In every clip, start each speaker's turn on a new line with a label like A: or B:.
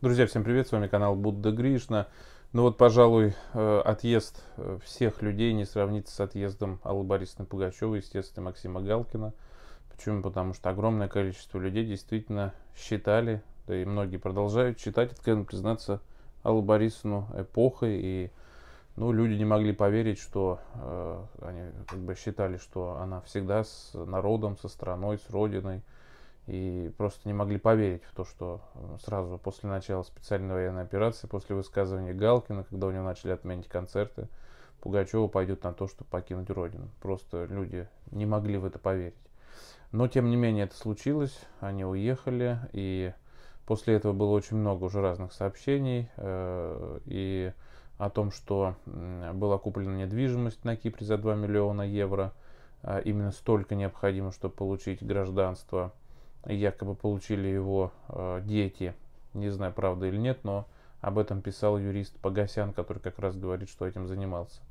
A: Друзья, всем привет, с вами канал Будда Гришна. Ну вот, пожалуй, э, отъезд э, всех людей не сравнится с отъездом Аллы Борисовны Пугачева, естественно, Максима Галкина. Почему? Потому что огромное количество людей действительно считали, да и многие продолжают считать, откровенно признаться, Аллу Борисовну эпохой. И ну, люди не могли поверить, что э, они как бы считали, что она всегда с народом, со страной, с родиной – и просто не могли поверить в то, что э, сразу после начала специальной военной операции, после высказывания Галкина, когда у него начали отменить концерты, Пугачева пойдет на то, чтобы покинуть родину. Просто люди не могли в это поверить. Но, тем не менее, это случилось, они уехали, и после этого было очень много уже разных сообщений, э, и о том, что была куплена недвижимость на Кипре за 2 миллиона евро, а именно столько необходимо, чтобы получить гражданство – якобы получили его э, дети. Не знаю, правда или нет, но об этом писал юрист Погосян, который как раз говорит, что этим занимался.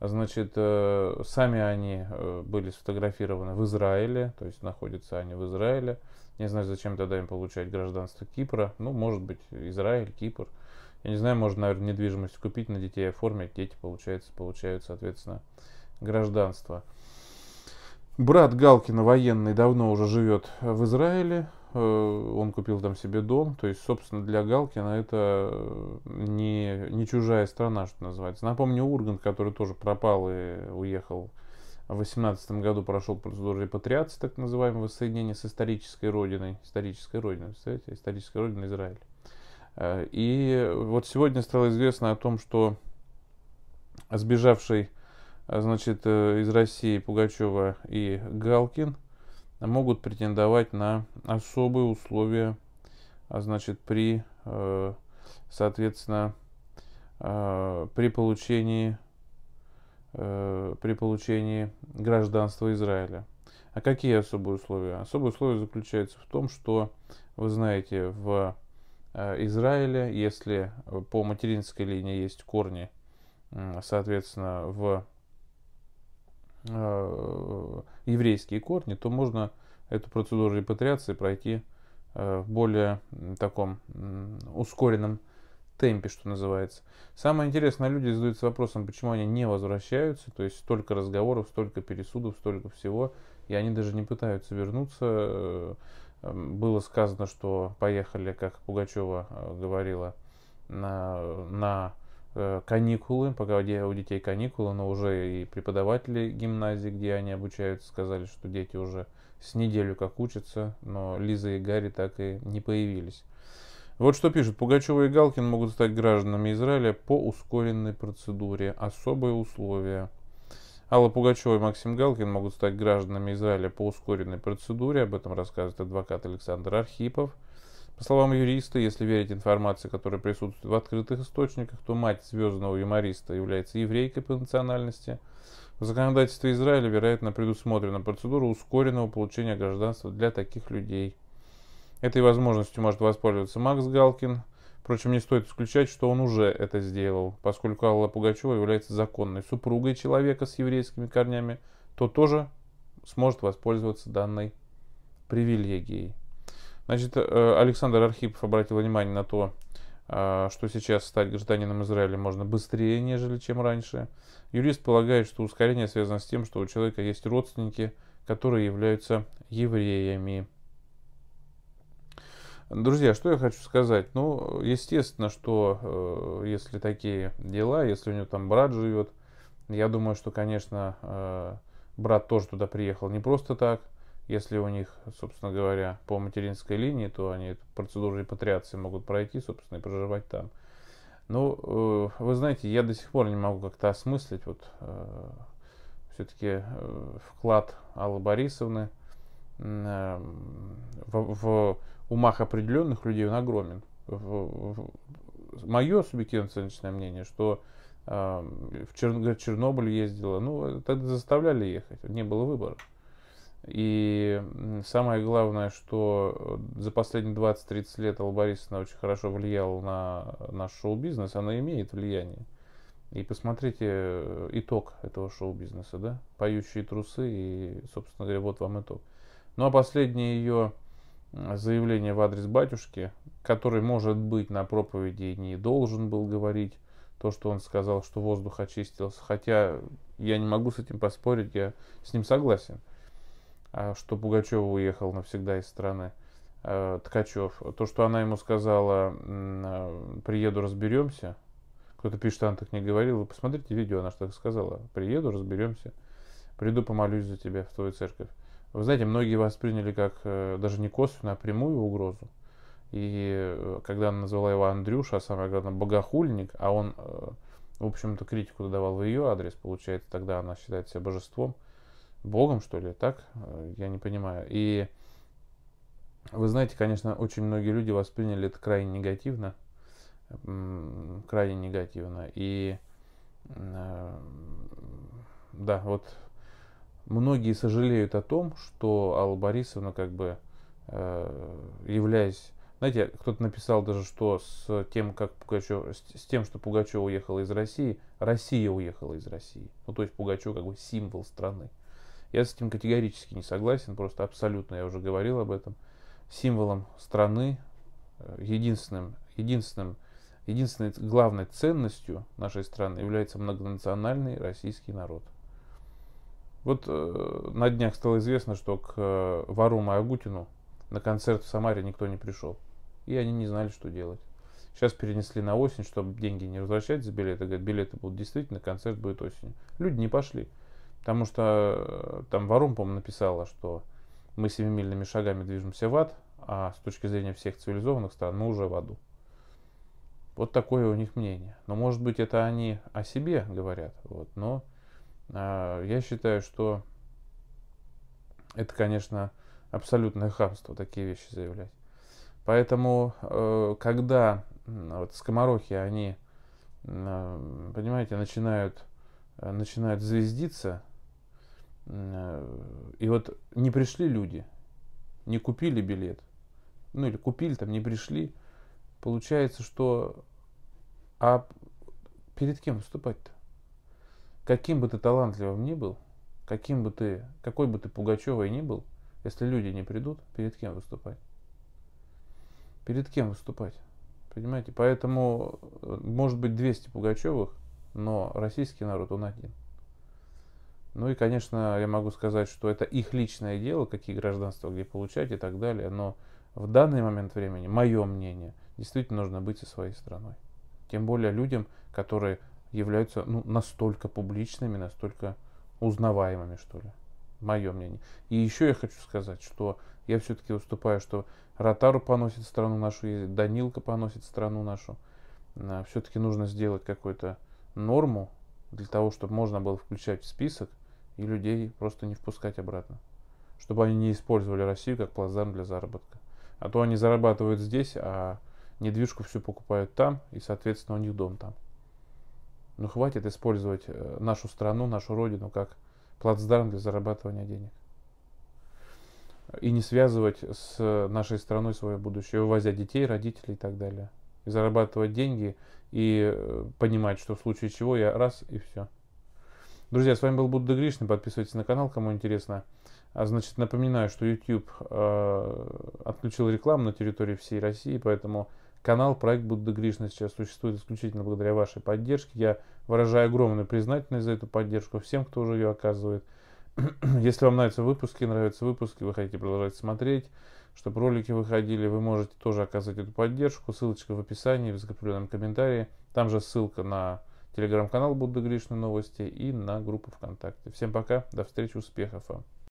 A: Значит, э, сами они э, были сфотографированы в Израиле, то есть находятся они в Израиле. Не знаю, зачем тогда им получать гражданство Кипра. Ну, может быть, Израиль, Кипр. Я не знаю, можно, наверное, недвижимость купить, на детей оформить. Дети, получается, получают, соответственно, гражданство. Брат Галкина военный давно уже живет в Израиле, э, он купил там себе дом, то есть, собственно, для Галкина это э, не, не чужая страна, что называется. Напомню, Ургант, который тоже пропал и уехал в 18 году, прошел процедуру репатриации, так называемого соединения с исторической родиной, исторической родиной, представляете, историческая родина Израиль. Э, и вот сегодня стало известно о том, что сбежавший а, значит, э, из России Пугачева и Галкин могут претендовать на особые условия, а, значит, при, э, соответственно, а, при получении, э, при получении гражданства Израиля. А какие особые условия? Особые условия заключаются в том, что, вы знаете, в Израиле, если по материнской линии есть корни, соответственно, в Э, еврейские корни, то можно эту процедуру репатриации пройти э, в более таком ускоренном темпе, что называется. Самое интересное, люди задаются вопросом, почему они не возвращаются, то есть столько разговоров, столько пересудов, столько всего, и они даже не пытаются вернуться. Э, было сказано, что поехали, как Пугачева говорила, на, на Э, каникулы, пока у детей каникулы, но уже и преподаватели гимназии, где они обучаются, сказали, что дети уже с неделю как учатся, но Лиза и Гарри так и не появились. Вот что пишут. Пугачева и Галкин могут стать гражданами Израиля по ускоренной процедуре. Особые условия. Алла Пугачева и Максим Галкин могут стать гражданами Израиля по ускоренной процедуре. Об этом рассказывает адвокат Александр Архипов. По словам юриста, если верить информации, которая присутствует в открытых источниках, то мать звездного юмориста является еврейкой по национальности. В законодательстве Израиля, вероятно, предусмотрена процедура ускоренного получения гражданства для таких людей. Этой возможностью может воспользоваться Макс Галкин. Впрочем, не стоит исключать, что он уже это сделал. Поскольку Алла Пугачева является законной супругой человека с еврейскими корнями, то тоже сможет воспользоваться данной привилегией. Значит, э, Александр Архипов обратил внимание на то, э, что сейчас стать гражданином Израиля можно быстрее, нежели чем раньше. Юрист полагает, что ускорение связано с тем, что у человека есть родственники, которые являются евреями. Друзья, что я хочу сказать? Ну, естественно, что э, если такие дела, если у него там брат живет, я думаю, что, конечно, э, брат тоже туда приехал не просто так – если у них, собственно говоря, по материнской линии, то они эту процедуру репатриации могут пройти, собственно, и проживать там. Ну, э, вы знаете, я до сих пор не могу как-то осмыслить вот э, все-таки э, вклад Аллы Борисовны в, в умах определенных людей он огромен. В, в, мое субъективное оценочное мнение, что в Чернобыль ездила, ну, тогда заставляли ехать, не было выбора. И самое главное, что э, за последние 20-30 лет Алла Борисовна очень хорошо влияла на э, наш шоу-бизнес, она имеет влияние. И посмотрите э, итог этого шоу-бизнеса, да? Поющие трусы и, собственно говоря, вот вам итог. Ну а последнее ее заявление в адрес батюшки, который, может быть, на проповеди не должен был говорить то, что он сказал, что воздух очистился. Хотя я не могу с этим поспорить, я с ним согласен. А, что Пугачев уехал навсегда из страны. Э, Ткачев. То, что она ему сказала, а, приеду, разберемся. Кто-то пишет, она так не говорила. Вы посмотрите видео, она что то сказала. Приеду, разберемся. Приду, помолюсь за тебя в твою церковь. Вы знаете, многие восприняли как э, даже не косвенно а прямую угрозу. И э, когда она назвала его Андрюша, а самое главное, богохульник, а он, в общем-то, критику давал в ее адрес, получается, тогда она считает себя божеством – Богом, что ли, так? Э, я не понимаю. И вы знаете, конечно, очень многие люди восприняли это крайне негативно. Крайне негативно. И да, вот многие сожалеют о том, что Алла Борисовна как бы э, являясь знаете, кто-то написал даже, что с тем, как Пугачев, с тем, что Пугачев уехал из России, Россия уехала из России. Ну, то есть Пугачев как бы символ страны. Я с этим категорически не согласен, просто абсолютно, я уже говорил об этом. Символом страны, э, единственным, единственным, единственной главной ценностью нашей страны является многонациональный российский народ. Вот э, на днях стало известно, что к э, Варуму Агутину на концерт в Самаре никто не пришел. И они не знали, что делать. Сейчас перенесли на осень, чтобы деньги не возвращать за билеты. Говорят, билеты будут действительно, концерт будет осенью. Люди не пошли. Потому что э, там Варум, по-моему, написала, что мы семимильными шагами движемся в ад, а с точки зрения всех цивилизованных стран мы уже в аду. Вот такое у них мнение. Но может быть это они о себе говорят. Вот. Но э, я считаю, что это, конечно, абсолютное хамство такие вещи заявлять. Поэтому, э, когда э, вот, скоморохи, они, э, понимаете, начинают, э, начинают звездиться, Э, и вот не пришли люди, не купили билет, ну или купили, там не пришли, получается, что... А перед кем выступать-то? Каким бы ты талантливым ни был, каким бы ты, какой бы ты Пугачевой ни был, если люди не придут, перед кем выступать? Перед кем выступать? Понимаете? Поэтому э, может быть 200 Пугачевых, но российский народ, он один. Ну и, конечно, я могу сказать, что это их личное дело, какие гражданства где получать и так далее, но в данный момент времени, мое мнение, действительно нужно быть со своей страной. Тем более людям, которые являются ну, настолько публичными, настолько узнаваемыми, что ли. Мое мнение. И еще я хочу сказать, что я все-таки выступаю что Ротару поносит страну нашу, Данилка поносит страну нашу. Э, все-таки нужно сделать какую-то норму для того, чтобы можно было включать в список и людей просто не впускать обратно, чтобы они не использовали Россию как плацдарм для заработка. А то они зарабатывают здесь, а недвижку всю покупают там, и, соответственно, у них дом там. Ну хватит использовать э, нашу страну, нашу родину как плацдарм для зарабатывания денег. И не связывать с нашей страной свое будущее, увозя детей, родителей и так далее. И зарабатывать деньги и э, понимать, что в случае чего я раз и все. Друзья, с вами был Будда Гришин. Подписывайтесь на канал, кому интересно. А значит, напоминаю, что YouTube э, отключил рекламу на территории всей России, поэтому канал проект Будда Гришна сейчас существует исключительно благодаря вашей поддержке. Я выражаю огромную признательность за эту поддержку всем, кто уже ее оказывает. Если вам нравятся выпуски, нравятся выпуски, вы хотите продолжать смотреть, чтобы ролики выходили, вы можете тоже оказать эту поддержку. Ссылочка в описании, в закрепленном комментарии. Там же ссылка на телеграм-канал Будда Гришна Новости и на группу ВКонтакте. Всем пока, до встречи, успехов вам!